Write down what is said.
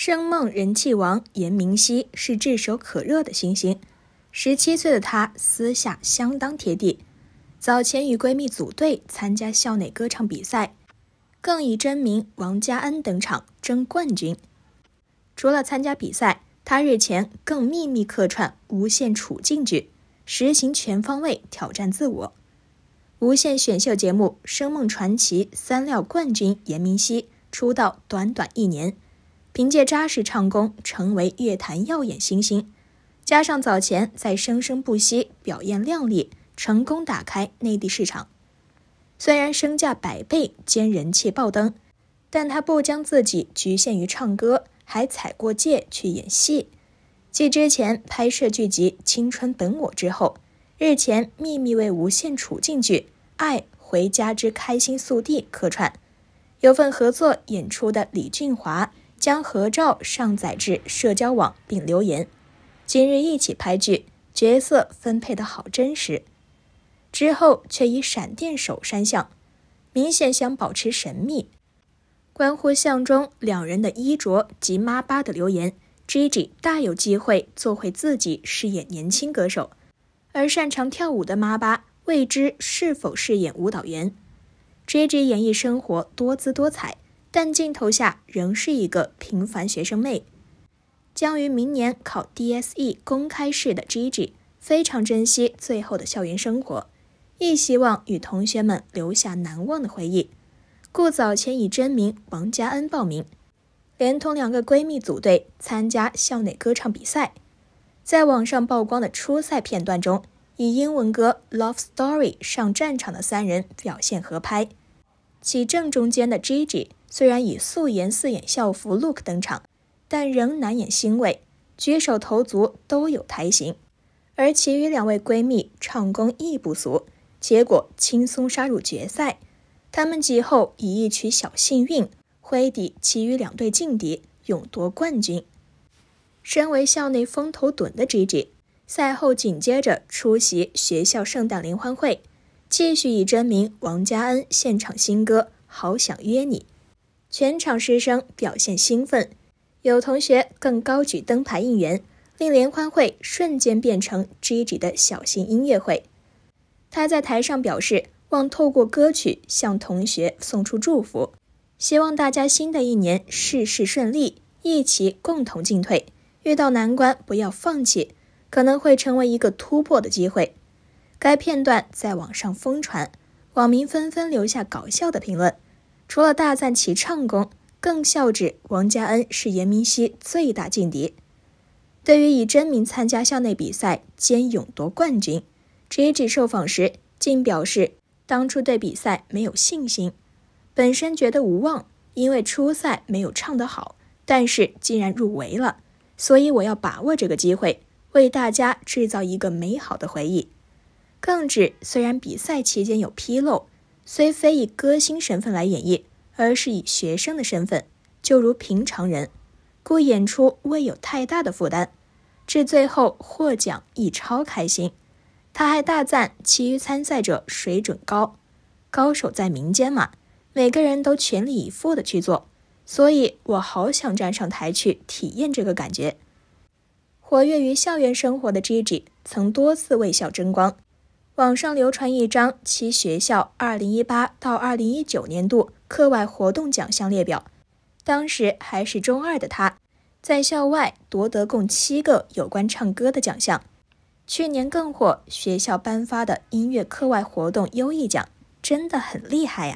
《声梦》人气王严明熙是炙手可热的新星，十七岁的他私下相当贴地。早前与闺蜜组队参加校内歌唱比赛，更以真名王嘉恩登场争冠军。除了参加比赛，他日前更秘密客串《无限处境剧》，实行全方位挑战自我。《无限选秀节目》《声梦传奇》三料冠军严明熙出道短短一年。凭借扎实唱功成为乐坛耀眼新星，加上早前在《生生不息》表演靓丽，成功打开内地市场。虽然身价百倍兼人气爆灯，但他不将自己局限于唱歌，还踩过界去演戏。继之前拍摄剧集《青春本我》之后，日前秘密为无线处境剧《爱回家之开心速递》客串，有份合作演出的李俊华。将合照上载至社交网并留言：“今日一起拍剧，角色分配的好真实。”之后却以闪电手删相，明显想保持神秘。关乎相中两人的衣着及妈巴的留言 g i 大有机会做回自己，饰演年轻歌手。而擅长跳舞的妈巴未知是否饰演舞蹈员。Gigi 演艺生活多姿多彩。但镜头下仍是一个平凡学生妹。将于明年考 DSE 公开试的 Gigi 非常珍惜最后的校园生活，亦希望与同学们留下难忘的回忆，故早前以真名王佳恩报名，连同两个闺蜜组队参加校内歌唱比赛。在网上曝光的初赛片段中，以英文歌《Love Story》上战场的三人表现合拍，其正中间的 Gigi。虽然以素颜四眼校服 look 登场，但仍难掩欣慰，举手投足都有台型，而其余两位闺蜜唱功亦不俗，结果轻松杀入决赛。他们季后以一曲《小幸运》挥抵其余两队劲敌，勇夺冠军。身为校内风头趸的 G G，赛后紧接着出席学校圣诞联欢会，继续以真名王嘉恩现场新歌《好想约你》。全场师生表现兴奋，有同学更高举灯牌应援，令联欢会瞬间变成 Gigi 的小型音乐会。他在台上表示，望透过歌曲向同学送出祝福，希望大家新的一年事事顺利，一起共同进退，遇到难关不要放弃，可能会成为一个突破的机会。该片段在网上疯传，网民纷纷留下搞笑的评论。除了大赞其唱功，更笑指王佳恩是严明熙最大劲敌。对于以真名参加校内比赛兼勇夺冠军，J J 受访时竟表示当初对比赛没有信心，本身觉得无望，因为初赛没有唱得好。但是竟然入围了，所以我要把握这个机会，为大家制造一个美好的回忆。更指虽然比赛期间有纰漏。虽非以歌星身份来演绎，而是以学生的身份，就如平常人，故演出未有太大的负担。至最后获奖亦超开心，他还大赞其余参赛者水准高，高手在民间嘛，每个人都全力以赴的去做，所以我好想站上台去体验这个感觉。活跃于校园生活的 J J 曾多次为校争光。网上流传一张其学校2018到2019年度课外活动奖项列表，当时还是中二的他，在校外夺得共七个有关唱歌的奖项。去年更火，学校颁发的音乐课外活动优异奖，真的很厉害呀！